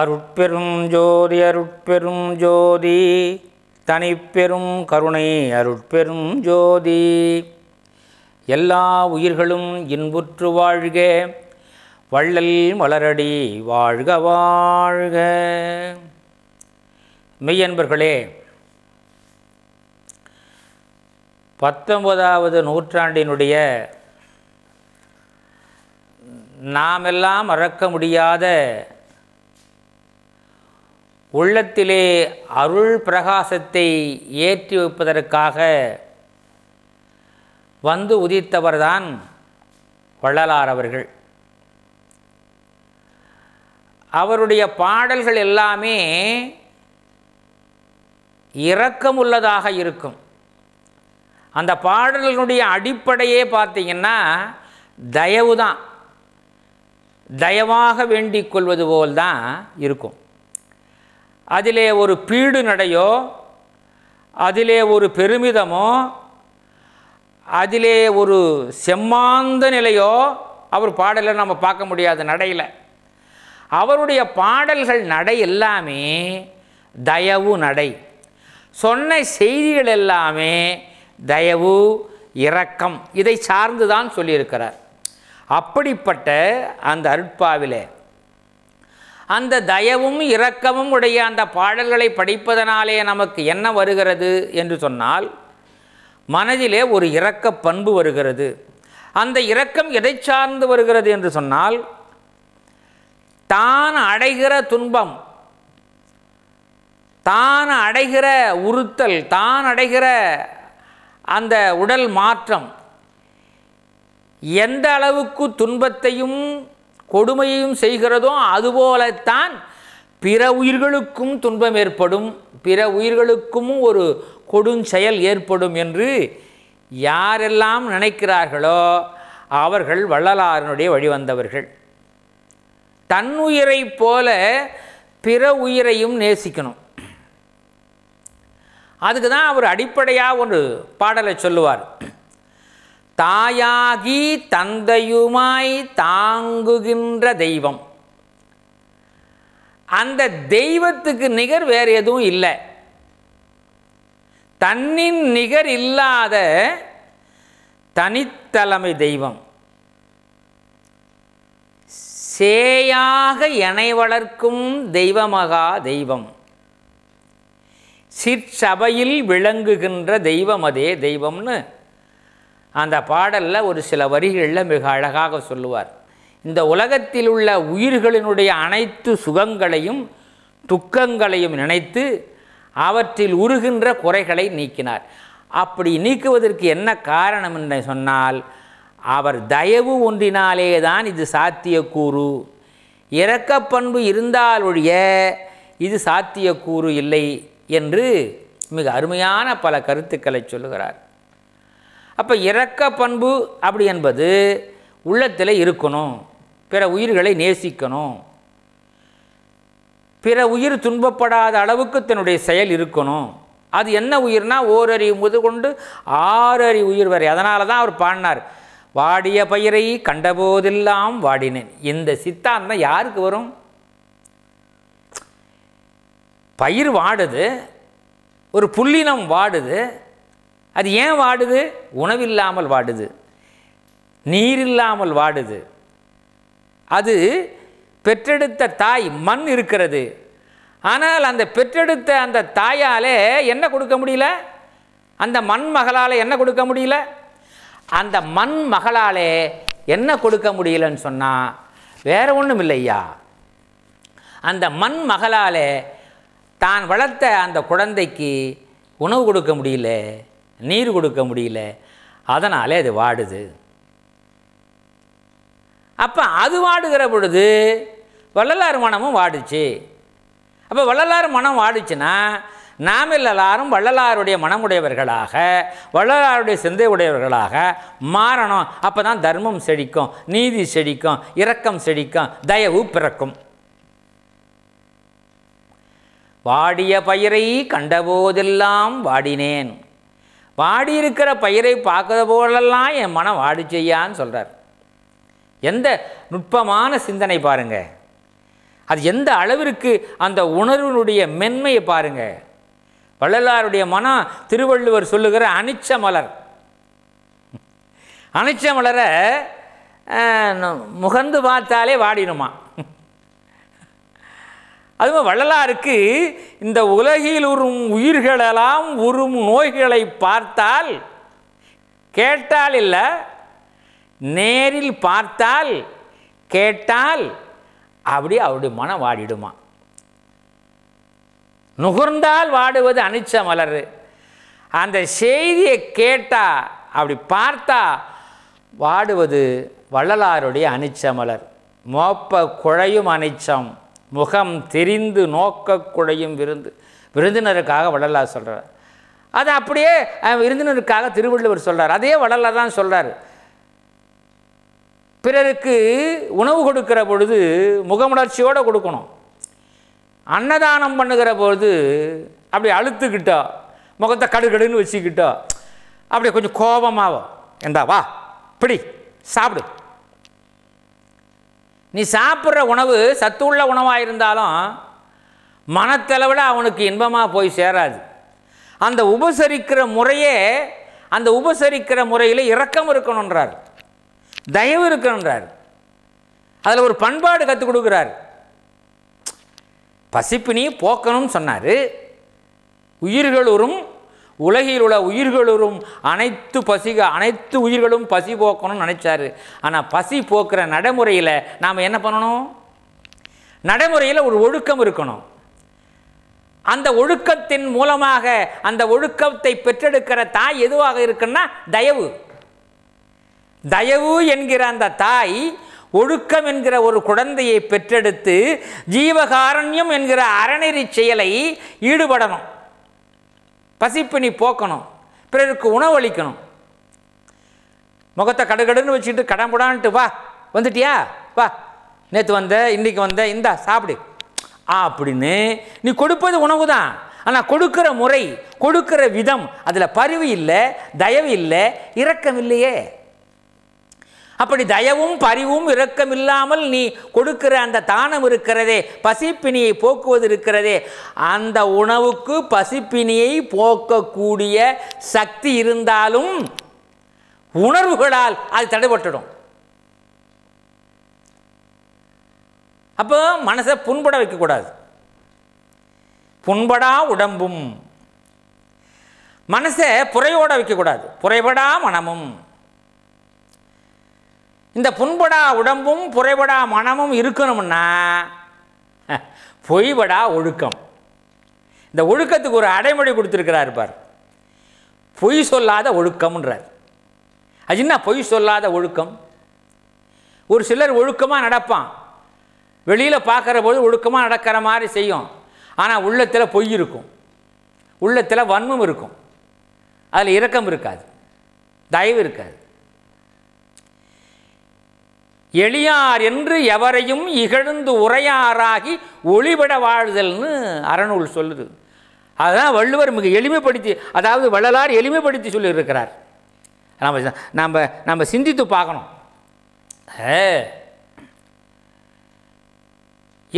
அருட்பெரும் ஜோதி அருட்பெரும் ஜோதி தனிப்பெரும் கருணை அருட்பெரும் ஜோதி எல்லா உயிர்களும் இன்புற்று வாழ்க வள்ளல் மலரடி வாழ்க வாழ்க மெய்யன்பர்களே பத்தொன்பதாவது நூற்றாண்டினுடைய நாமெல்லாம் மறக்க முடியாத உள்ளத்திலே அருள் பிரகாசத்தை ஏற்றி வைப்பதற்காக வந்து உதித்தவர்தான் வள்ளலார் அவர்கள் அவருடைய பாடல்கள் எல்லாமே இரக்கமுள்ளதாக இருக்கும் அந்த பாடல்களுடைய அடிப்படையே பார்த்திங்கன்னா தயவு தான் தயவாக வேண்டிக் கொள்வது போல் தான் இருக்கும் அதிலே ஒரு பீடு நடையோ அதிலே ஒரு பெருமிதமோ அதிலே ஒரு செம்மாந்த நிலையோ அவர் பாடலை நம்ம பார்க்க முடியாது நடையில் அவருடைய பாடல்கள் நடை எல்லாமே தயவு நடை சொன்ன செய்திகள் எல்லாமே தயவு இரக்கம் இதை சார்ந்து தான் சொல்லியிருக்கிறார் அப்படிப்பட்ட அந்த அருட்பாவிலே அந்த தயவும் இரக்கமும் உடைய அந்த பாடல்களை படிப்பதனாலே நமக்கு என்ன வருகிறது என்று சொன்னால் மனதிலே ஒரு இரக்க பண்பு வருகிறது அந்த இரக்கம் எதை சார்ந்து வருகிறது என்று சொன்னால் தான் அடைகிற துன்பம் தான் அடைகிற உறுத்தல் தான் அடைகிற அந்த உடல் மாற்றம் எந்த அளவுக்கு துன்பத்தையும் கொடுமையையும் செய்கிறதோ அதுபோலத்தான் பிற உயிர்களுக்கும் துன்பம் ஏற்படும் பிற உயிர்களுக்கும் ஒரு கொடுஞ்செயல் ஏற்படும் என்று யாரெல்லாம் நினைக்கிறார்களோ அவர்கள் வள்ளலாரனுடைய வழிவந்தவர்கள் தன்னுயிரை போல பிற உயிரையும் நேசிக்கணும் அதுக்கு தான் அவர் அடிப்படையாக ஒரு பாடலை சொல்லுவார் தாயாகி தந்தையுமாய் தாங்குகின்ற தெய்வம் அந்த தெய்வத்துக்கு நிகர் வேறு எதுவும் இல்லை தன்னின் நிகர் இல்லாத தனித்தலைமை தெய்வம் சேயாக எனை வளர்க்கும் தெய்வமகா தெய்வம் சிற்சபையில் விளங்குகின்ற தெய்வம் அதே தெய்வம்னு அந்த பாடலில் ஒரு சில வரிகளில் மிக அழகாக சொல்லுவார் இந்த உலகத்தில் உள்ள உயிர்களினுடைய அனைத்து சுகங்களையும் துக்கங்களையும் நினைத்து அவற்றில் உருகின்ற குறைகளை நீக்கினார் அப்படி நீக்குவதற்கு என்ன காரணம் என்று சொன்னால் அவர் தயவு ஒன்றினாலே தான் இது சாத்தியக்கூறு இறக்கப்பண்பு இருந்தால் ஒழிய இது சாத்தியக்கூறு இல்லை என்று மிக அருமையான பல கருத்துக்களை சொல்லுகிறார் அப்போ இறக்க பண்பு அப்படி என்பது உள்ளத்தில் இருக்கணும் பிற உயிர்களை நேசிக்கணும் பிற உயிர் துன்பப்படாத அளவுக்கு தன்னுடைய செயல் இருக்கணும் அது என்ன உயிர்னா ஓரறிவு முதுகொண்டு ஆறறி உயிர் வரை அதனால தான் அவர் பாடினார் வாடிய பயிரை கண்டபோதெல்லாம் வாடினேன் இந்த சித்தாந்தம் யாருக்கு வரும் பயிர் வாடுது ஒரு புள்ளினம் வாடுது அது ஏன் வாடுது உணவில்லாமல் வாடுது நீர் இல்லாமல் வாடுது அது பெற்றெடுத்த தாய் மண் இருக்கிறது ஆனால் அந்த பெற்றெடுத்த அந்த தாயாலே என்ன கொடுக்க முடியல அந்த மண் மகளால் என்ன கொடுக்க முடியல அந்த மண் மகளாலே என்ன கொடுக்க முடியலன்னு சொன்னால் வேறு ஒன்றும் இல்லையா அந்த மண் மகளாலே தான் வளர்த்த அந்த குழந்தைக்கு உணவு கொடுக்க முடியல நீர் கொடுக்க முடியல அதனாலே அது வாடுது அப்போ அது வாடுகிற பொழுது வள்ளலார் மனமும் வாடுச்சு அப்போ வள்ளலார் மனம் வாடுச்சுன்னா நாம் எல்லாரும் வள்ளலாருடைய மனமுடையவர்களாக வள்ளலாருடைய சிந்தை உடையவர்களாக மாறணும் அப்போ தான் தர்மம் செழிக்கும் நீதி செழிக்கும் இரக்கம் செழிக்கும் தயவு பிறக்கும் வாடிய பயிரை கண்டபோதெல்லாம் வாடினேன் பாடியிருக்கிற பயிரை பார்க்குற போலெல்லாம் என் மனம் செய்யான்னு சொல்கிறார் எந்த நுட்பமான சிந்தனை பாருங்கள் அது எந்த அளவிற்கு அந்த உணர்வினுடைய மென்மையை பாருங்கள் வள்ளலாருடைய மனம் திருவள்ளுவர் சொல்லுகிற அனிச்ச மலர் அனிச்ச மலரை முகந்து பார்த்தாலே வாடிடுமா அதுவும் வள்ளலாருக்கு இந்த உலகில் உறும் உயிர்களெல்லாம் உறும் நோய்களை பார்த்தால் கேட்டால் இல்லை நேரில் பார்த்தால் கேட்டால் அப்படி அவருடைய மனம் வாடிடுமா நுகர்ந்தால் வாடுவது அனிச்ச மலர் அந்த செய்தியை கேட்டா அப்படி பார்த்தா வாடுவது வள்ளலாருடைய அனிச்ச மலர் மோப்ப குழையும் அனிச்சம் முகம் தெரிந்து நோக்கக்குழையும் விருந்து விருந்தினருக்காக வடலா சொல்கிறார் அது அப்படியே விருந்தினருக்காக திருவள்ளுவர் சொல்கிறார் அதே வள்ளலார் தான் சொல்கிறார் பிறருக்கு உணவு கொடுக்கிற பொழுது முகமுணர்ச்சியோடு கொடுக்கணும் அன்னதானம் பண்ணுகிற பொழுது அப்படி அழுத்துக்கிட்டோ முகத்தை கடுகடுன்னு வச்சுக்கிட்டோ அப்படி கொஞ்சம் கோபமாகும் என்றா வா பிடி சாப்பிடு நீ சாப்பிட்ற உணவு சத்து உள்ள உணவாக இருந்தாலும் மனத்தளவில் அவனுக்கு இன்பமாக போய் சேராது அந்த உபசரிக்கிற முறையே அந்த உபசரிக்கிற முறையில் இரக்கம் இருக்கணுன்றார் தயவு இருக்கணுன்றார் அதில் ஒரு பண்பாடு கற்றுக் கொடுக்குறார் பசிப்பினி போக்கணும்னு சொன்னார் உயிர்களும் உலகில் உள்ள உயிர்களும் அனைத்து பசிக அனைத்து உயிர்களும் பசி போக்கணும்னு நினச்சாரு ஆனால் பசி போக்குற நடைமுறையில் நாம் என்ன பண்ணணும் நடைமுறையில் ஒரு ஒழுக்கம் இருக்கணும் அந்த ஒழுக்கத்தின் மூலமாக அந்த ஒழுக்கத்தை பெற்றெடுக்கிற தாய் எதுவாக இருக்குன்னா தயவு தயவு என்கிற அந்த தாய் ஒழுக்கம் என்கிற ஒரு குழந்தையை பெற்றெடுத்து ஜீவகாரண்யம் என்கிற அறநெறி செயலை ஈடுபடணும் நீ போக்கணும் பிறருக்கு உணவளிக்கணும் முகத்தை கடுகடுன்னு வச்சுக்கிட்டு கடம்புடான்ட்டு வா வந்துட்டியா வா நேற்று வந்த இன்றைக்கி வந்த இந்தா சாப்பிடு அப்படின்னு நீ கொடுப்பது உணவு தான் ஆனால் கொடுக்குற முறை கொடுக்குற விதம் அதில் பரிவு இல்லை தயவு இல்லை இரக்கம் இல்லையே அப்படி தயவும் பரிவும் இரக்கம் இல்லாமல் நீ கொடுக்கிற அந்த தானம் இருக்கிறதே பசிப்பினியை போக்குவது இருக்கிறதே அந்த உணவுக்கு பசிப்பினியை போக்கக்கூடிய சக்தி இருந்தாலும் உணர்வுகளால் அது தடைபட்டுடும் அப்போ மனசை புண்பட வைக்கக்கூடாது புண்படா உடம்பும் மனசை புறையோட வைக்கக்கூடாது புறைபடா மனமும் இந்த புண்படா உடம்பும் புறைபடா மனமும் இருக்கணும்னா பொய்படா ஒழுக்கம் இந்த ஒழுக்கத்துக்கு ஒரு அடைமொழி கொடுத்துருக்கிறார் பார் பொய் சொல்லாத ஒழுக்கம்ன்றார் அது என்ன பொய் சொல்லாத ஒழுக்கம் ஒரு சிலர் ஒழுக்கமாக நடப்பான் வெளியில் பார்க்குற போது ஒழுக்கமாக நடக்கிற மாதிரி செய்யும் ஆனால் உள்ளத்தில் பொய் இருக்கும் உள்ளத்தில் வன்மம் இருக்கும் அதில் இரக்கம் இருக்காது தயவு இருக்காது எளியார் என்று எவரையும் இகழ்ந்து உரையாராகி ஒளிபட வாழ்தல்னு அறநூல் சொல்லுது அதுதான் வள்ளுவர் மிக எளிமைப்படுத்தி அதாவது வள்ளலார் எளிமைப்படுத்தி சொல்லியிருக்கிறார் நம்ம நம்ம நம்ம சிந்தித்து பார்க்கணும்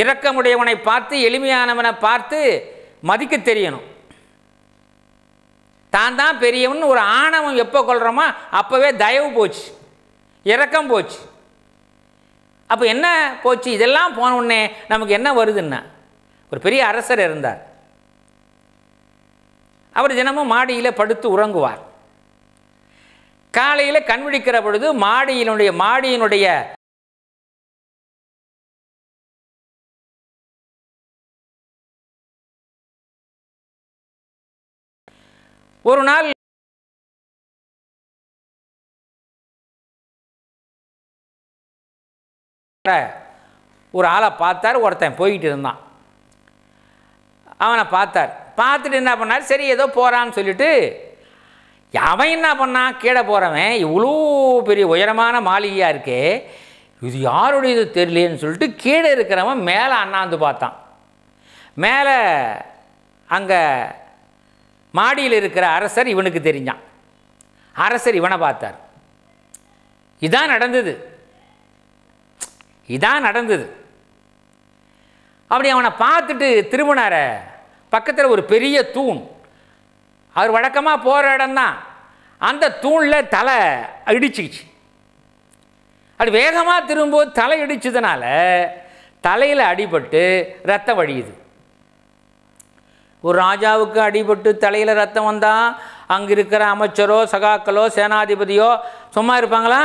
இறக்கமுடையவனை பார்த்து எளிமையானவனை பார்த்து மதிக்க தெரியணும் தான் தான் பெரியவன் ஒரு ஆணவம் எப்போ கொள்கிறோமோ அப்போவே தயவு போச்சு இறக்கம் போச்சு அப்போ என்ன போச்சு இதெல்லாம் போன உடனே நமக்கு என்ன வருதுன்னா ஒரு பெரிய அரசர் இருந்தார் அவர் தினமும் மாடியில் படுத்து உறங்குவார் காலையில் கண் விழிக்கிற பொழுது மாடியினுடைய மாடியினுடைய ஒரு நாள் ஒரு ஆளை பார்த்தார் ஒருத்தன் போய்கிட்டு இருந்தான் அவனை பார்த்தார் பார்த்துட்டு என்ன பண்ணார் சரி ஏதோ போகிறான்னு சொல்லிட்டு அவன் என்ன பண்ணான் கீழே போகிறவன் இவ்வளோ பெரிய உயரமான மாளிகையாக இருக்கே இது யாருடைய இது தெரியலேன்னு சொல்லிட்டு கீழே இருக்கிறவன் மேலே அண்ணாந்து பார்த்தான் மேலே அங்கே மாடியில் இருக்கிற அரசர் இவனுக்கு தெரிஞ்சான் அரசர் இவனை பார்த்தார் இதான் நடந்தது இதான் நடந்தது அப்படி அவனை பார்த்துட்டு திரும்பினார பக்கத்தில் ஒரு பெரிய தூண் அவர் வழக்கமாக போகிற இடம்தான் அந்த தூணில் தலை இடிச்சிக்கிச்சு அப்படி வேகமாக திரும்பும்போது தலை இடிச்சதுனால தலையில் அடிபட்டு ரத்தம் வழியுது ஒரு ராஜாவுக்கு அடிபட்டு தலையில் ரத்தம் வந்தால் அங்கே இருக்கிற அமைச்சரோ சகாக்களோ சேனாதிபதியோ சும்மா இருப்பாங்களா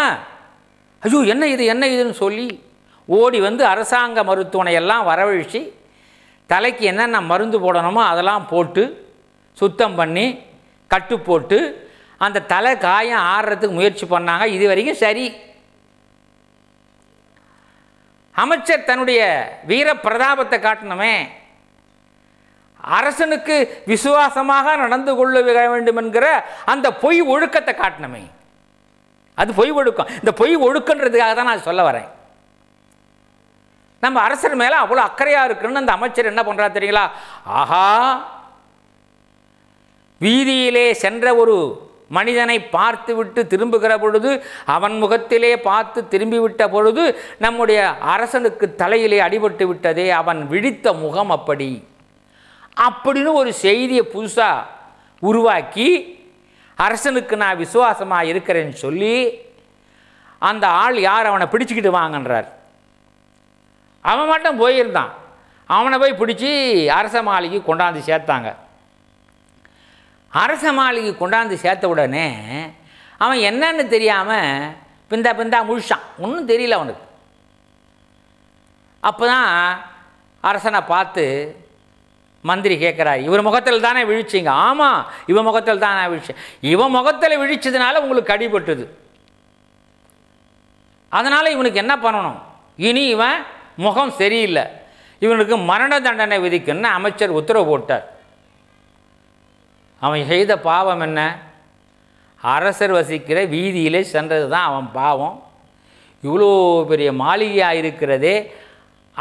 ஐயோ என்ன இது என்ன இதுன்னு சொல்லி ஓடி வந்து அரசாங்க எல்லாம் வரவழித்து தலைக்கு என்னென்ன மருந்து போடணுமோ அதெல்லாம் போட்டு சுத்தம் பண்ணி கட்டு போட்டு அந்த தலை காயம் ஆடுறதுக்கு முயற்சி பண்ணாங்க இது வரைக்கும் சரி அமைச்சர் தன்னுடைய வீர பிரதாபத்தை காட்டணுமே அரசனுக்கு விசுவாசமாக நடந்து கொள்ள வேண்டும் என்கிற அந்த பொய் ஒழுக்கத்தை காட்டணுமே அது பொய் ஒழுக்கம் இந்த பொய் ஒழுக்கன்றதுக்காக தான் நான் சொல்ல வரேன் நம்ம அரசர் மேலே அவ்வளோ அக்கறையாக இருக்குன்னு அந்த அமைச்சர் என்ன பண்ணுறா தெரியுங்களா ஆஹா வீதியிலே சென்ற ஒரு மனிதனை பார்த்துவிட்டு திரும்புகிற பொழுது அவன் முகத்திலே பார்த்து திரும்பிவிட்ட பொழுது நம்முடைய அரசனுக்கு தலையிலே அடிபட்டு விட்டதே அவன் விழித்த முகம் அப்படி அப்படின்னு ஒரு செய்தியை புதுசாக உருவாக்கி அரசனுக்கு நான் விசுவாசமாக இருக்கிறேன்னு சொல்லி அந்த ஆள் யார் அவனை பிடிச்சிக்கிட்டு வாங்கன்றார் அவன் மட்டும் போயிருந்தான் அவனை போய் பிடிச்சி அரச மாளிகை கொண்டாந்து சேர்த்தாங்க அரச மாளிகை கொண்டாந்து சேர்த்த உடனே அவன் என்னன்னு தெரியாமல் பிந்தா பிந்தா முழிச்சான் ஒன்றும் தெரியல அவனுக்கு அப்போ தான் அரசனை பார்த்து மந்திரி கேட்குறாரு இவர் முகத்தில் தானே விழிச்சிங்க ஆமாம் இவன் முகத்தில் தானே விழிச்சு இவன் முகத்தில் விழிச்சதுனால உங்களுக்கு கடிபட்டுது அதனால் இவனுக்கு என்ன பண்ணணும் இனி இவன் முகம் சரியில்லை இவனுக்கு மரண தண்டனை விதிக்குன்னு அமைச்சர் உத்தரவு போட்டார் அவன் செய்த பாவம் என்ன அரசர் வசிக்கிற வீதியிலே சென்றது தான் அவன் பாவம் இவ்வளோ பெரிய மாளிகையாக இருக்கிறதே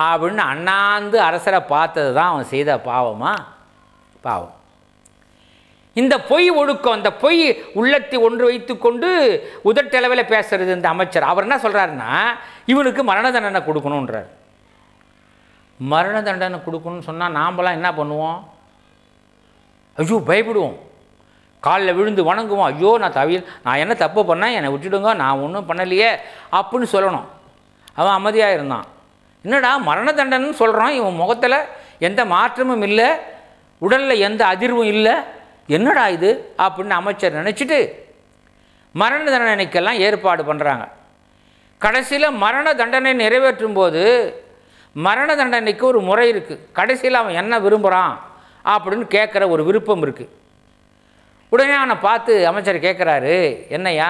அப்படின்னு அண்ணாந்து அரசரை பார்த்தது தான் அவன் செய்த பாவமா பாவம் இந்த பொய் ஒடுக்கம் அந்த பொய் உள்ளத்தை ஒன்று வைத்து கொண்டு உதட்டளவில் பேசுறது இந்த அமைச்சர் அவர் என்ன சொல்கிறாருன்னா இவனுக்கு மரண தண்டனை கொடுக்கணுன்றார் மரண தண்டனை கொடுக்கணும்னு சொன்னால் நாம்லாம் என்ன பண்ணுவோம் ஐயோ பயப்படுவோம் காலில் விழுந்து வணங்குவோம் ஐயோ நான் தவிர நான் என்ன தப்பு பண்ணேன் என்னை விட்டுடுங்க நான் ஒன்றும் பண்ணலையே அப்படின்னு சொல்லணும் அவன் அமைதியாக இருந்தான் என்னடா மரண தண்டனைன்னு சொல்கிறான் இவன் முகத்தில் எந்த மாற்றமும் இல்லை உடலில் எந்த அதிர்வும் இல்லை என்னடா இது அப்படின்னு அமைச்சர் நினச்சிட்டு மரண தண்டனைக்கெல்லாம் ஏற்பாடு பண்ணுறாங்க கடைசியில் மரண தண்டனை நிறைவேற்றும் போது மரண தண்டனைக்கு ஒரு முறை இருக்குது கடைசியில் அவன் என்ன விரும்புகிறான் அப்படின்னு கேட்குற ஒரு விருப்பம் இருக்குது உடனே அவனை பார்த்து அமைச்சர் கேட்குறாரு என்னையா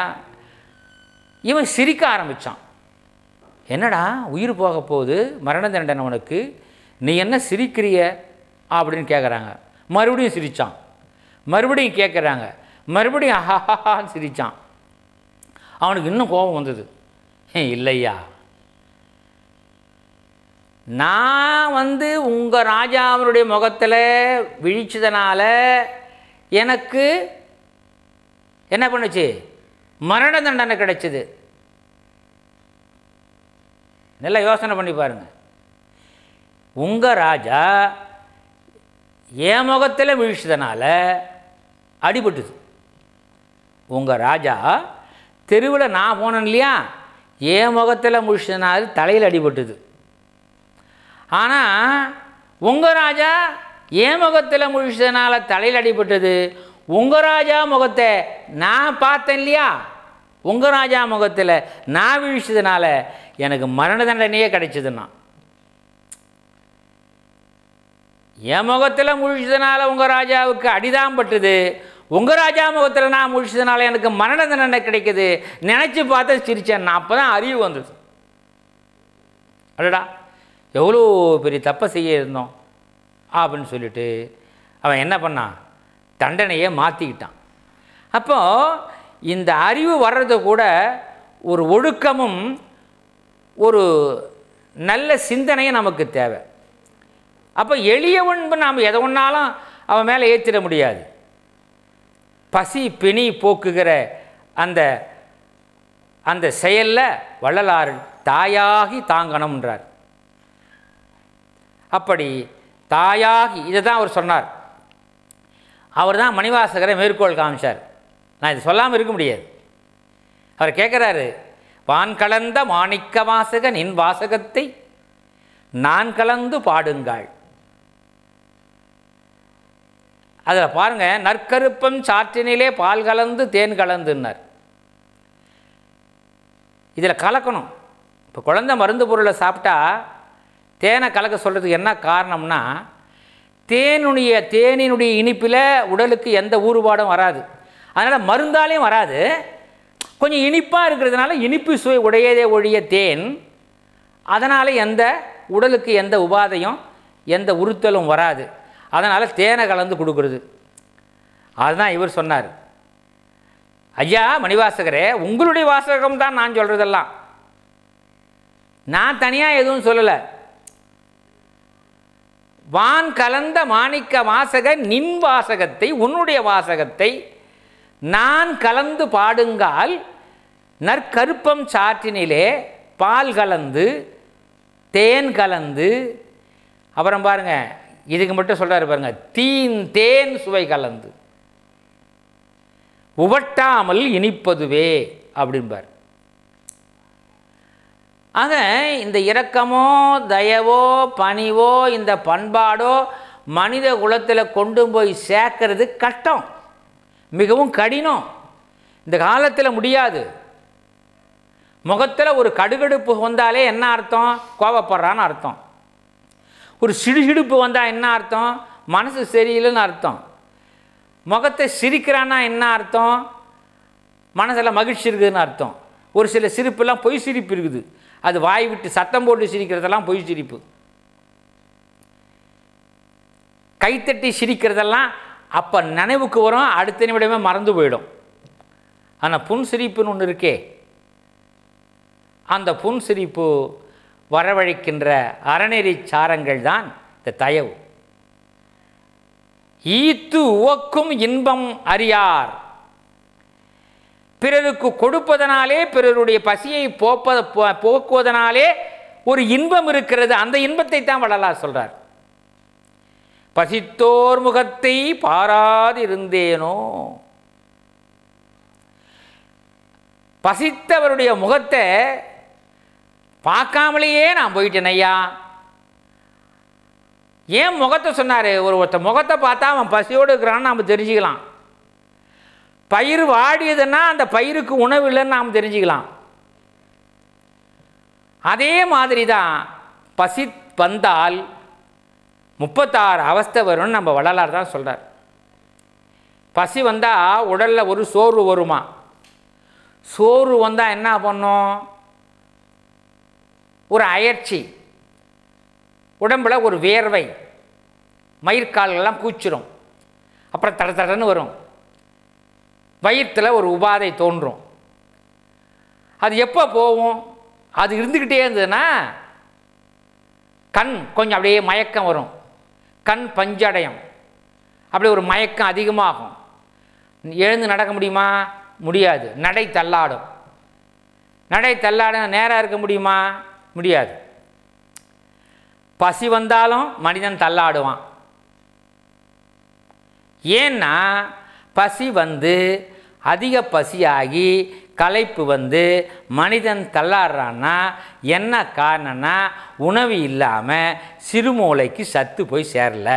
இவன் சிரிக்க ஆரம்பித்தான் என்னடா உயிர் போக போகுது மரண தண்டனை அவனுக்கு நீ என்ன சிரிக்கிறிய அப்படின்னு கேட்குறாங்க மறுபடியும் சிரித்தான் மறுபடியும் கேட்குறாங்க மறுபடியும் ஹஹான்னு சிரித்தான் அவனுக்கு இன்னும் கோபம் வந்தது இல்லையா நான் வந்து உங்கள் ராஜாவினுடைய முகத்தில் விழிச்சதுனால எனக்கு என்ன பண்ணுச்சு மரண தண்டனை கிடைச்சிது நல்லா யோசனை பண்ணி பாருங்கள் உங்கள் ராஜா என் முகத்தில் விழிச்சதுனால அடிபட்டுது உங்கள் ராஜா தெருவில் நான் போனேன் இல்லையா என் முகத்தில் முழிச்சதுனால தலையில் அடிபட்டுது ஆனால் உங்கள் ராஜா என் முகத்தில் முழிச்சதுனால தலையில் அடிபட்டது உங்கள் ராஜா முகத்தை நான் பார்த்தேன் இல்லையா உங்கள் ராஜா முகத்தில் நான் வீழ்ச்சதுனால எனக்கு மரண தண்டனையே கிடைச்சதுன்னா என் முகத்தில் முழிச்சதுனால உங்கள் ராஜாவுக்கு அடிதான் பட்டுது உங்கள் ராஜா முகத்தில் நான் முழிச்சதுனால எனக்கு மரண தண்டனை கிடைக்குது நினச்சி பார்த்து சிரித்தேன் நான் அப்போ தான் அறிவு வந்தது அடடா எவ்வளோ பெரிய தப்பை செய்ய இருந்தோம் அப்படின்னு சொல்லிட்டு அவன் என்ன பண்ணான் தண்டனையை மாற்றிக்கிட்டான் அப்போ இந்த அறிவு வர்றது கூட ஒரு ஒழுக்கமும் ஒரு நல்ல சிந்தனையும் நமக்கு தேவை அப்போ எளியவன்பு நாம் எதை ஒன்றாலும் அவன் மேலே ஏற்றிட முடியாது பசி பிணி போக்குகிற அந்த அந்த செயலில் வள்ளலாறு தாயாகி தாங்கணும்ன்றார் அப்படி தாயாகி இதை தான் அவர் சொன்னார் அவர் தான் மணிவாசகரை மேற்கோள் காமிச்சார் நான் இது சொல்லாமல் இருக்க முடியாது அவர் கேட்குறாரு வான் கலந்த மாணிக்க வாசகன் இன் வாசகத்தை நான் கலந்து பாடுங்கள் அதில் பாருங்கள் நற்கருப்பம் சாற்றினிலே பால் கலந்து தேன் கலந்துன்னார் இதில் கலக்கணும் இப்போ குழந்த மருந்து பொருளை சாப்பிட்டா தேனை கலக்க சொல்கிறதுக்கு என்ன காரணம்னா தேனுடைய தேனினுடைய இனிப்பில் உடலுக்கு எந்த ஊறுபாடும் வராது அதனால் மருந்தாலையும் வராது கொஞ்சம் இனிப்பாக இருக்கிறதுனால இனிப்பு சுவை உடையதே ஒழிய தேன் அதனால் எந்த உடலுக்கு எந்த உபாதையும் எந்த உறுத்தலும் வராது அதனால் தேனை கலந்து கொடுக்குறது அதுதான் இவர் சொன்னார் ஐயா மணிவாசகரே உங்களுடைய வாசகம் தான் நான் சொல்கிறதெல்லாம் நான் தனியாக எதுவும் சொல்லலை வான் கலந்த மாணிக்க வாசக நின் வாசகத்தை உன்னுடைய வாசகத்தை நான் கலந்து பாடுங்கால் நற்கருப்பம் சாற்றினிலே பால் கலந்து தேன் கலந்து அப்புறம் பாருங்கள் இதுக்கு மட்டும் சொல்கிறாரு பாருங்கள் தீன் தேன் சுவை கலந்து உவட்டாமல் இனிப்பதுவே அப்படின்பார் ஆக இந்த இரக்கமோ தயவோ பணிவோ இந்த பண்பாடோ மனித குலத்தில் கொண்டு போய் சேர்க்கறது கஷ்டம் மிகவும் கடினம் இந்த காலத்தில் முடியாது முகத்தில் ஒரு கடுகடுப்பு வந்தாலே என்ன அர்த்தம் கோவப்படுறான்னு அர்த்தம் ஒரு சிடுசிடுப்பு வந்தால் என்ன அர்த்தம் மனசு சரியில்லைன்னு அர்த்தம் முகத்தை சிரிக்கிறான்னா என்ன அர்த்தம் மனசில் மகிழ்ச்சி இருக்குதுன்னு அர்த்தம் ஒரு சில சிரிப்புலாம் பொய் சிரிப்பு இருக்குது அது வாய் விட்டு சத்தம் போட்டு சிரிக்கிறதெல்லாம் பொய் சிரிப்பு கைத்தட்டி சிரிக்கிறதெல்லாம் அப்போ நினைவுக்கு வரும் அடுத்த நிமிடமே மறந்து போயிடும் ஆனால் புன் சிரிப்புன்னு ஒன்று இருக்கே அந்த புன் சிரிப்பு வரவழைக்கின்ற அறநெறி சாரங்கள் தான் இந்த தயவு ஈத்து உவக்கும் இன்பம் அறியார் பிறருக்கு கொடுப்பதனாலே பிறருடைய பசியை போப்ப போக்குவதனாலே ஒரு இன்பம் இருக்கிறது அந்த இன்பத்தை தான் வள்ளலா சொல்கிறார் பசித்தோர் முகத்தை இருந்தேனோ பசித்தவருடைய முகத்தை பார்க்காமலேயே நான் போயிட்டேன் ஐயா ஏன் முகத்தை சொன்னார் ஒரு ஒருத்த முகத்தை பார்த்தா அவன் பசியோடு இருக்கிறான்னு நம்ம தெரிஞ்சுக்கலாம் பயிர் வாடியதுன்னா அந்த பயிருக்கு உணவு இல்லைன்னு நாம் தெரிஞ்சுக்கலாம் அதே மாதிரி தான் பசி வந்தால் முப்பத்தாறு அவஸ்தை வரும்னு நம்ம வள்ளலார் தான் சொல்கிறார் பசி வந்தால் உடலில் ஒரு சோர்வு வருமா சோறு வந்தால் என்ன பண்ணும் ஒரு அயற்சி உடம்பில் ஒரு வேர்வை மயிர்கால்கள்லாம் கூச்சிரும் அப்புறம் தட தடன்னு வரும் வயிற்றில் ஒரு உபாதை தோன்றும் அது எப்போ போகும் அது இருந்துக்கிட்டே இருந்ததுன்னா கண் கொஞ்சம் அப்படியே மயக்கம் வரும் கண் பஞ்சடையும் அப்படி ஒரு மயக்கம் அதிகமாகும் எழுந்து நடக்க முடியுமா முடியாது நடை தள்ளாடும் நடை தள்ளாட நேராக இருக்க முடியுமா முடியாது பசி வந்தாலும் மனிதன் தள்ளாடுவான் ஏன்னா பசி வந்து அதிக பசியாகி களைப்பு வந்து மனிதன் தள்ளாடுறான்னா என்ன காரணம்னா உணவு இல்லாமல் சிறுமூளைக்கு சத்து போய் சேரல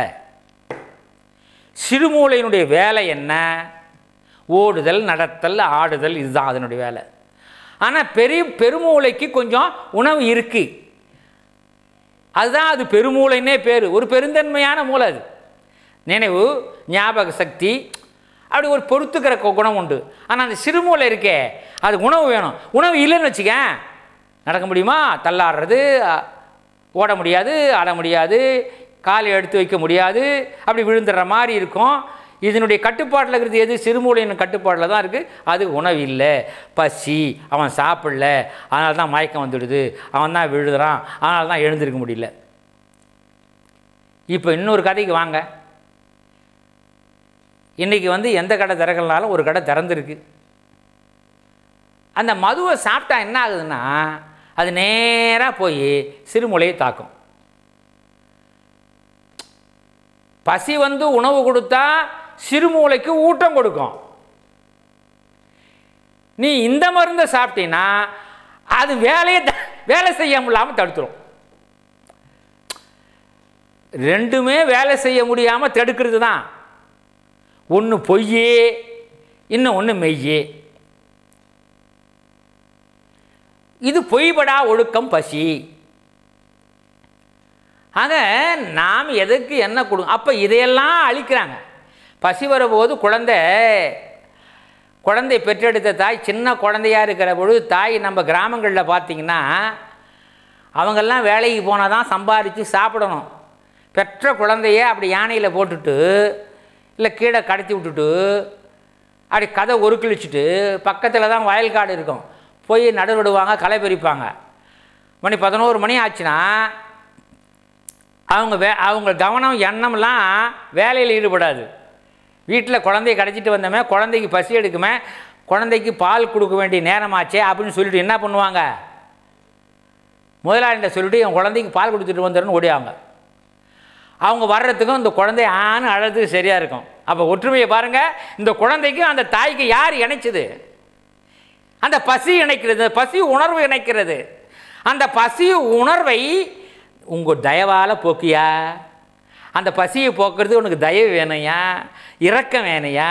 சிறுமூளையினுடைய வேலை என்ன ஓடுதல் நடத்தல் ஆடுதல் இதுதான் அதனுடைய வேலை ஆனால் பெரிய பெருமூளைக்கு கொஞ்சம் உணவு இருக்குது அதுதான் அது பெருமூளைன்னே பேர் ஒரு பெருந்தன்மையான மூளை அது நினைவு ஞாபக சக்தி அப்படி ஒரு பொறுத்துக்கிற குணம் உண்டு ஆனால் அந்த சிறுமூலை இருக்கே அது உணவு வேணும் உணவு இல்லைன்னு வச்சுக்க நடக்க முடியுமா தள்ளாடுறது ஓட முடியாது ஆட முடியாது காலை எடுத்து வைக்க முடியாது அப்படி விழுந்துடுற மாதிரி இருக்கும் இதனுடைய கட்டுப்பாட்டில் இருக்கிறது எது சிறுமூலையின் கட்டுப்பாட்டில் தான் இருக்குது அது உணவு இல்லை பசி அவன் சாப்பிடல அதனால தான் மயக்கம் வந்துடுது அவன் தான் விழுதுறான் அதனால தான் எழுந்திருக்க முடியல இப்போ இன்னொரு கதைக்கு வாங்க இன்றைக்கி வந்து எந்த கடை திறக்கலனாலும் ஒரு கடை திறந்துருக்கு அந்த மதுவை சாப்பிட்டா என்ன ஆகுதுன்னா அது நேராக போய் சிறுமூலையை தாக்கும் பசி வந்து உணவு கொடுத்தா சிறுமூளைக்கு ஊட்டம் கொடுக்கும் நீ இந்த மருந்தை சாப்பிட்டீன்னா அது வேலையை வேலை செய்ய முடியாமல் தடுத்துடும் ரெண்டுமே வேலை செய்ய முடியாமல் தடுக்கிறது தான் ஒன்று பொய்யே இன்னும் ஒன்று மெய்யே இது பொய்படா ஒழுக்கம் பசி ஆக நாம் எதுக்கு என்ன கொடு அப்போ இதையெல்லாம் அழிக்கிறாங்க பசி வரும்போது குழந்தை குழந்தை பெற்றெடுத்த தாய் சின்ன குழந்தையாக இருக்கிற பொழுது தாய் நம்ம கிராமங்களில் பார்த்திங்கன்னா அவங்கெல்லாம் வேலைக்கு போனால் தான் சம்பாதிச்சு சாப்பிடணும் பெற்ற குழந்தைய அப்படி யானையில் போட்டுட்டு இல்லை கீழே கடத்தி விட்டுட்டு அப்படி கதை ஒரு பக்கத்தில் தான் வயல் காடு இருக்கும் போய் விடுவாங்க களை பறிப்பாங்க மணி பதினோரு மணி ஆச்சுன்னா அவங்க வே அவங்க கவனம் எண்ணம்லாம் வேலையில் ஈடுபடாது வீட்டில் குழந்தைய கடைச்சிட்டு வந்தோமே குழந்தைக்கு பசி எடுக்குமே குழந்தைக்கு பால் கொடுக்க வேண்டிய நேரமாச்சே அப்படின்னு சொல்லிட்டு என்ன பண்ணுவாங்க முதலாளிகிட்ட சொல்லிட்டு என் குழந்தைக்கு பால் கொடுத்துட்டு வந்துடுன்னு ஓடியாங்க அவங்க வர்றதுக்கும் இந்த குழந்தை ஆன்னு அழகு சரியாக இருக்கும் அப்போ ஒற்றுமையை பாருங்கள் இந்த குழந்தைக்கும் அந்த தாய்க்கு யார் இணைச்சது அந்த பசி இணைக்கிறது பசி உணர்வு இணைக்கிறது அந்த பசி உணர்வை உங்கள் தயவால் போக்கியா அந்த பசியை போக்குறது உனக்கு தயவு வேணையா இரக்கம் வேணையா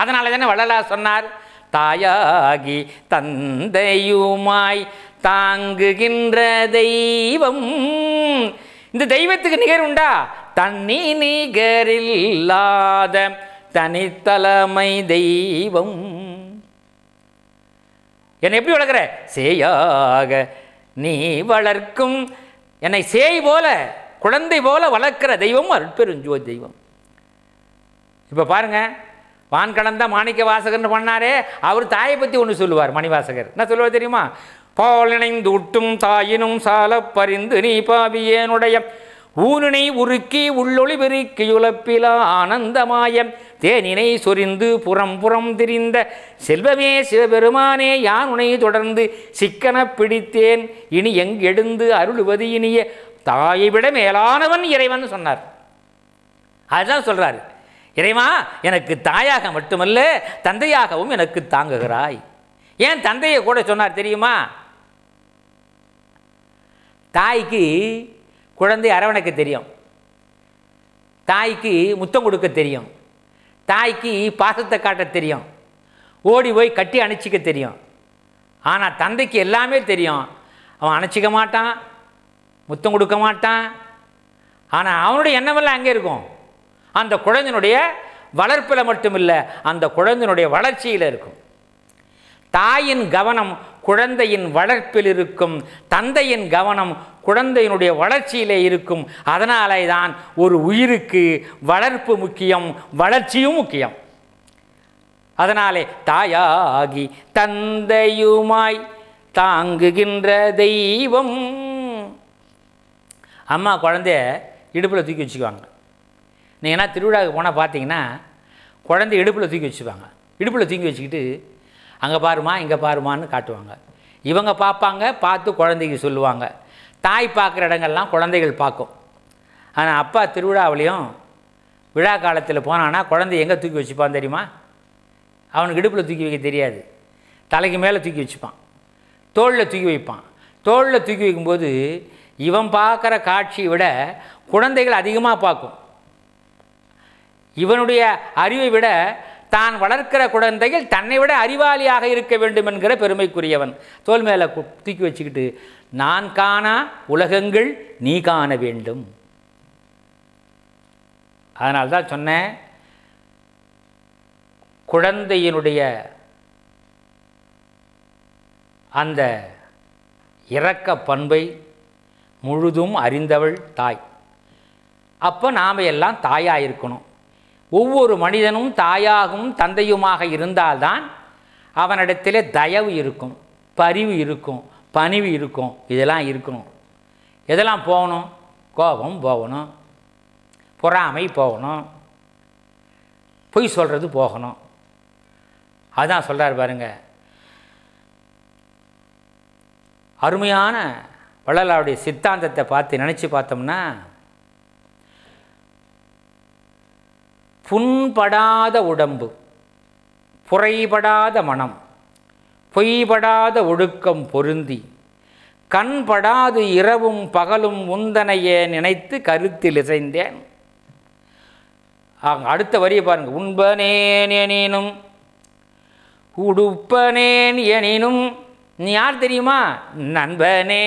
அதனால தானே வள்ளலா சொன்னார் தாயாகி தந்தையுமாய் தாங்குகின்ற தெய்வம் இந்த தெய்வத்துக்கு நிகர் உண்டா தனி நிகரில்லாத தனித்தலைமை தெய்வம் என்னை எப்படி வளர்க்குற சேயாக நீ வளர்க்கும் என்னை சேய் போல குழந்தை போல வளர்க்கிற தெய்வம் அருட்பெருஞ்சோ தெய்வம் இப்போ பாருங்க வான் கடந்த மாணிக்க வாசகர்னு பண்ணாரே அவர் தாயை பற்றி ஒன்று சொல்லுவார் மணிவாசகர் என்ன சொல்லுவார் தெரியுமா உட்டும் தாயினும் சால பறிந்து நீ பாவியேனுடைய ஊனினை உருக்கி உள்ளொளி பெருக்கியுலப்பிலா ஆனந்தமாயம் தேனினை சொரிந்து புறம் புறம் திரிந்த செல்வமே சிவபெருமானே யான் தொடர்ந்து சிக்கன பிடித்தேன் இனி எங்கெடுந்து அருளுவது இனிய தாயை விட மேலானவன் இறைவன் சொன்னார் அதுதான் சொல்கிறார் இறைவா எனக்கு தாயாக மட்டுமல்ல தந்தையாகவும் எனக்கு தாங்குகிறாய் ஏன் தந்தையை கூட சொன்னார் தெரியுமா தாய்க்கு குழந்தை அரவணைக்க தெரியும் தாய்க்கு முத்தம் கொடுக்க தெரியும் தாய்க்கு பாசத்தை காட்ட தெரியும் ஓடி போய் கட்டி அணைச்சிக்க தெரியும் ஆனால் தந்தைக்கு எல்லாமே தெரியும் அவன் அணைச்சிக்க மாட்டான் முத்தம் கொடுக்க மாட்டான் ஆனால் அவனுடைய எண்ணமெல்லாம் அங்கே இருக்கும் அந்த குழந்தையினுடைய வளர்ப்பில் மட்டும் இல்லை அந்த குழந்தையினுடைய வளர்ச்சியில் இருக்கும் தாயின் கவனம் குழந்தையின் வளர்ப்பில் இருக்கும் தந்தையின் கவனம் குழந்தையினுடைய வளர்ச்சியிலே இருக்கும் அதனாலே தான் ஒரு உயிருக்கு வளர்ப்பு முக்கியம் வளர்ச்சியும் முக்கியம் அதனாலே தாயாகி தந்தையுமாய் தாங்குகின்ற தெய்வம் அம்மா குழந்தைய இடுப்பில் தூக்கி வச்சுக்குவாங்க நீங்கள் என்ன திருவிழாவுக்கு போனால் பார்த்தீங்கன்னா குழந்தை இடுப்பில் தூக்கி வச்சுப்பாங்க இடுப்பில் தூக்கி வச்சுக்கிட்டு அங்கே பாருமா இங்கே பாருமான்னு காட்டுவாங்க இவங்க பார்ப்பாங்க பார்த்து குழந்தைக்கு சொல்லுவாங்க தாய் பார்க்குற இடங்கள்லாம் குழந்தைகள் பார்க்கும் ஆனால் அப்பா திருவிழாவிலையும் விழா காலத்தில் போனான்னா குழந்தை எங்கே தூக்கி வச்சுப்பான் தெரியுமா அவனுக்கு இடுப்பில் தூக்கி வைக்க தெரியாது தலைக்கு மேலே தூக்கி வச்சுப்பான் தோளில் தூக்கி வைப்பான் தோளில் தூக்கி வைக்கும்போது இவன் பார்க்குற காட்சியை விட குழந்தைகள் அதிகமாக பார்க்கும் இவனுடைய அறிவை விட தான் வளர்க்கிற குழந்தையில் தன்னை விட அறிவாளியாக இருக்க வேண்டும் என்கிற பெருமைக்குரியவன் தோல் மேலே தூக்கி வச்சுக்கிட்டு நான் காணா உலகங்கள் நீ காண வேண்டும் அதனால்தான் சொன்னேன் குழந்தையினுடைய அந்த இறக்க பண்பை முழுதும் அறிந்தவள் தாய் அப்போ நாம் எல்லாம் தாயாக இருக்கணும் ஒவ்வொரு மனிதனும் தாயாகவும் தந்தையுமாக இருந்தால்தான் அவனிடத்தில் தயவு இருக்கும் பரிவு இருக்கும் பணிவு இருக்கும் இதெல்லாம் இருக்கணும் இதெல்லாம் போகணும் கோபம் போகணும் பொறாமை போகணும் பொய் சொல்கிறது போகணும் அதுதான் சொல்கிறார் பாருங்க அருமையான வள்ளலாருடைய சித்தாந்தத்தை பார்த்து நினச்சி பார்த்தோம்னா புண்படாத உடம்பு புறைபடாத மனம் பொய்படாத ஒழுக்கம் பொருந்தி கண்படாது இரவும் பகலும் உந்தனையே நினைத்து கருத்தில் இசைந்தேன் அடுத்த வரியை பாருங்கள் உண்பனேன் எனினும் உடுப்பனேன் எனினும் நீ யார் தெரியுமா நண்பனே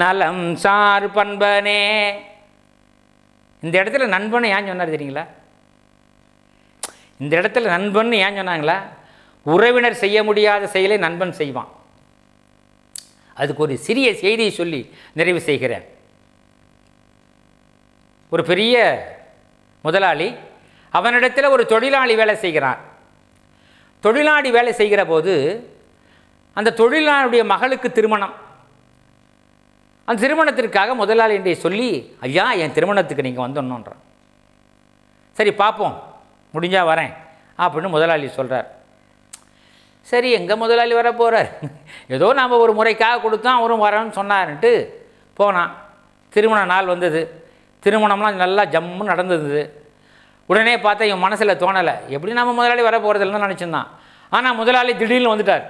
நலம் சார் பண்பனே இந்த இடத்துல நண்பனை ஏன் சொன்னார் தெரியுங்களா இந்த இடத்துல நண்பன் ஏன் சொன்னாங்களா உறவினர் செய்ய முடியாத செயலை நண்பன் செய்வான் அதுக்கு ஒரு சிறிய செய்தியை சொல்லி நிறைவு செய்கிறேன் ஒரு பெரிய முதலாளி அவனிடத்தில் ஒரு தொழிலாளி வேலை செய்கிறான் தொழிலாளி வேலை செய்கிற போது அந்த தொழிலாளியுடைய மகளுக்கு திருமணம் அந்த திருமணத்திற்காக முதலாளியை சொல்லி ஐயா என் திருமணத்துக்கு நீங்கள் வந்துடணுன்றான் சரி பார்ப்போம் முடிஞ்சால் வரேன் அப்படின்னு முதலாளி சொல்கிறார் சரி எங்கே முதலாளி வர போகிறார் ஏதோ நாம் ஒரு முறைக்காக கொடுத்தோம் அவரும் வரேன்னு சொன்னார்ன்ட்டு போனான் திருமண நாள் வந்தது திருமணம்லாம் நல்லா ஜம்மு நடந்தது உடனே பார்த்தா என் மனசில் தோணலை எப்படி நம்ம முதலாளி வர போகிறதில்லன்னு நினச்சிருந்தான் ஆனால் முதலாளி திடீர்னு வந்துட்டார்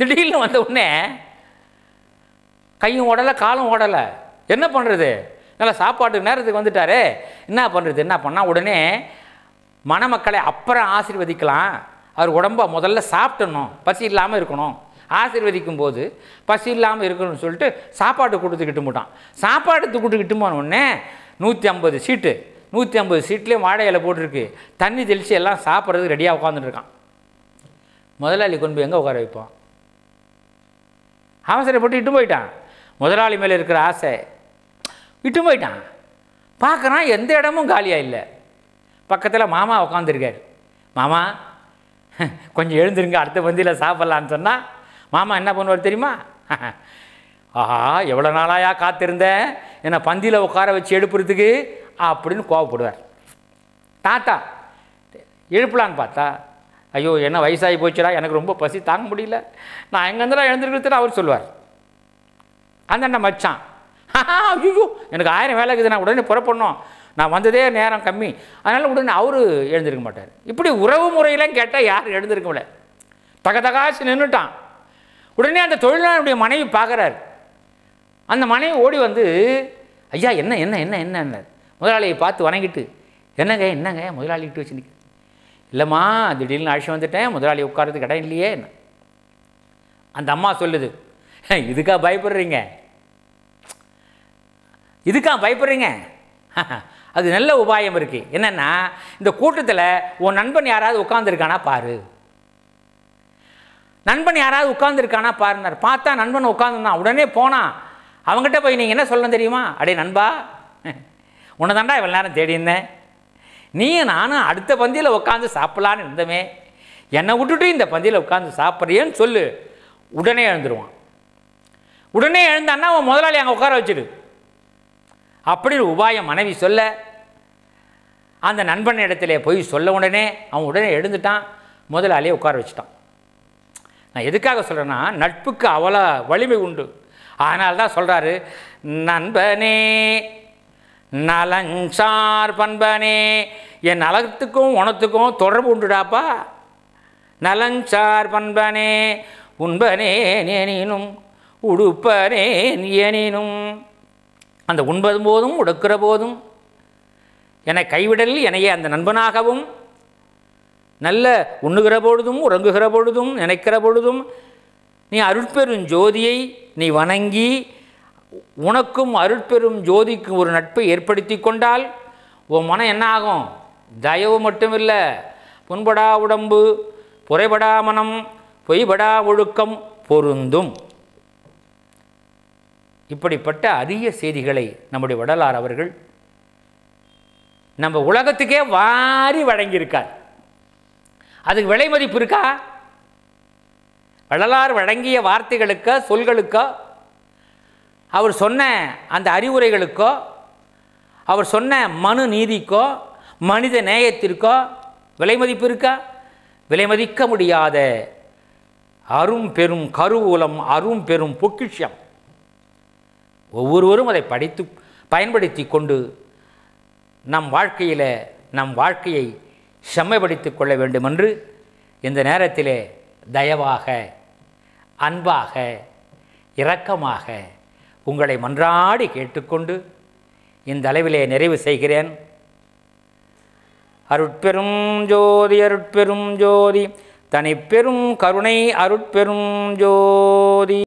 திடீர்னு வந்த உடனே கையும் ஓடலை காலும் ஓடலை என்ன பண்ணுறது நல்லா சாப்பாட்டு நேரத்துக்கு வந்துட்டாரு என்ன பண்ணுறது என்ன பண்ணால் உடனே மணமக்களை அப்புறம் ஆசீர்வதிக்கலாம் அவர் உடம்ப முதல்ல சாப்பிட்டணும் பசி இல்லாமல் இருக்கணும் ஆசீர்வதிக்கும் போது பசி இல்லாமல் இருக்கணும்னு சொல்லிட்டு சாப்பாடு கொடுத்துக்கிட்டு மாட்டான் சாப்பாடு கொடுத்துக்கிட்டு போனோடனே நூற்றி ஐம்பது சீட்டு நூற்றி ஐம்பது சீட்லேயும் வாழை இலை போட்டிருக்கு தண்ணி தெளித்து எல்லாம் சாப்பிட்றதுக்கு ரெடியாக உட்காந்துட்டுருக்கான் முதலாளி கொண்டு போய் எங்கே உட்கார வைப்போம் அவசரப்பட்டு இட்டு போயிட்டான் முதலாளி மேலே இருக்கிற ஆசை விட்டு போயிட்டான் பார்க்குறான் எந்த இடமும் காலியாக இல்லை பக்கத்தில் மாமா உட்காந்துருக்கார் மாமா கொஞ்சம் எழுந்துருங்க அடுத்த பந்தியில் சாப்பிட்லான்னு சொன்னால் மாமா என்ன பண்ணுவார் தெரியுமா ஆஹா எவ்வளோ நாளாயா காத்திருந்தேன் என்னை பந்தியில் உட்கார வச்சு எழுப்புறதுக்கு அப்படின்னு கோவப்படுவார் தாத்தா எழுப்பலான்னு பார்த்தா ஐயோ என்ன வயசாகி போச்சுடா எனக்கு ரொம்ப பசி தாங்க முடியல நான் எங்கேருந்துடா எழுந்திருக்கிறதுன்னு அவர் சொல்லுவார் அந்த அண்ணன் மச்சான் ஐயோ எனக்கு ஆயிரம் வேலை இருக்குது நான் உடனே புறப்படணும் நான் வந்ததே நேரம் கம்மி அதனால் உடனே அவரு எழுந்திருக்க மாட்டார் இப்படி உறவு முறையெல்லாம் கேட்டால் யார் எழுந்திருக்க முடியல தக தகாசு நின்றுட்டான் உடனே அந்த தொழிலாளருடைய மனைவி பார்க்குறாரு அந்த மனைவி ஓடி வந்து ஐயா என்ன என்ன என்ன என்ன முதலாளியை பார்த்து வணங்கிட்டு என்னங்க என்னங்க முதலாளி கிட்ட வச்சு நிற்க இல்லைம்மா திடீர்னு அழைச்சி வந்துட்டேன் முதலாளி உட்காரதுக்கு இடம் இல்லையே அந்த அம்மா சொல்லுது இதுக்காக பயப்படுறீங்க இதுக்காக பயப்படுறீங்க அது நல்ல உபாயம் இருக்குது என்னென்னா இந்த கூட்டத்தில் உன் நண்பன் யாராவது உட்காந்துருக்கானா பாரு நண்பன் யாராவது உட்காந்துருக்கானா பாருனார் பார்த்தா நண்பன் உட்காந்துருந்தான் உடனே போனான் அவங்ககிட்ட போய் நீங்கள் என்ன சொல்லணும் தெரியுமா அடே நண்பா உன்னை தாண்டா இவ்வளோ நேரம் தேடி இருந்தேன் நீயும் நானும் அடுத்த பந்தியில் உட்காந்து சாப்பிட்லான்னு இருந்தமே என்னை விட்டுட்டு இந்த பந்தியில் உட்காந்து சாப்பிட்றியன்னு சொல்லு உடனே எழுந்துருவான் உடனே எழுந்தான்னா அவன் முதலாளி அங்கே உட்கார வச்சுடு அப்படின்னு உபாயம் மனைவி சொல்ல அந்த நண்பன் இடத்துல போய் சொல்ல உடனே அவன் உடனே எழுந்துட்டான் முதலாளியை உட்கார வச்சுட்டான் நான் எதுக்காக சொல்கிறேன்னா நட்புக்கு அவ்வளோ வலிமை உண்டு அதனால தான் சொல்கிறாரு நண்பனே நலஞ்சார் பண்பனே என் நலத்துக்கும் உணத்துக்கும் தொடர்பு உண்டுடாப்பா நலஞ்சார் பண்பனே உண்பனே நேனும் உடுப்பனேன் எனினும் அந்த உண்பதும் போதும் உடுக்கிற போதும் என்னை கைவிடல் என்னைய அந்த நண்பனாகவும் நல்ல உண்ணுகிற பொழுதும் உறங்குகிற பொழுதும் நினைக்கிற பொழுதும் நீ அருட்பெரும் ஜோதியை நீ வணங்கி உனக்கும் அருட்பெரும் ஜோதிக்கும் ஒரு நட்பை ஏற்படுத்தி கொண்டால் உன் மனம் என்ன ஆகும் தயவு மட்டுமில்லை புண்படா உடம்பு புறைபடா மனம் பொய்படா ஒழுக்கம் பொருந்தும் இப்படிப்பட்ட அரிய செய்திகளை நம்முடைய வடலார் அவர்கள் நம்ம உலகத்துக்கே வாரி வழங்கியிருக்கார் அதுக்கு விலை மதிப்பு இருக்கா வள்ளலார் வழங்கிய வார்த்தைகளுக்கோ சொல்களுக்கோ அவர் சொன்ன அந்த அறிவுரைகளுக்கோ அவர் சொன்ன மனு நீதிக்கோ மனித நேயத்திற்கோ விலை மதிப்பு இருக்கா விலை மதிக்க முடியாத அரும் பெரும் கருவூலம் அரும் பெரும் பொக்கிஷம் ஒவ்வொருவரும் அதை படித்து பயன்படுத்தி கொண்டு நம் வாழ்க்கையில் நம் வாழ்க்கையை செம்மைப்படுத்தி கொள்ள வேண்டுமென்று இந்த நேரத்தில் தயவாக அன்பாக இரக்கமாக உங்களை மன்றாடி கேட்டுக்கொண்டு இந்த அளவிலே நிறைவு செய்கிறேன் அருட்பெரும் ஜோதி அருட்பெரும் ஜோதி தனிப்பெரும் கருணை அருட்பெரும் ஜோதி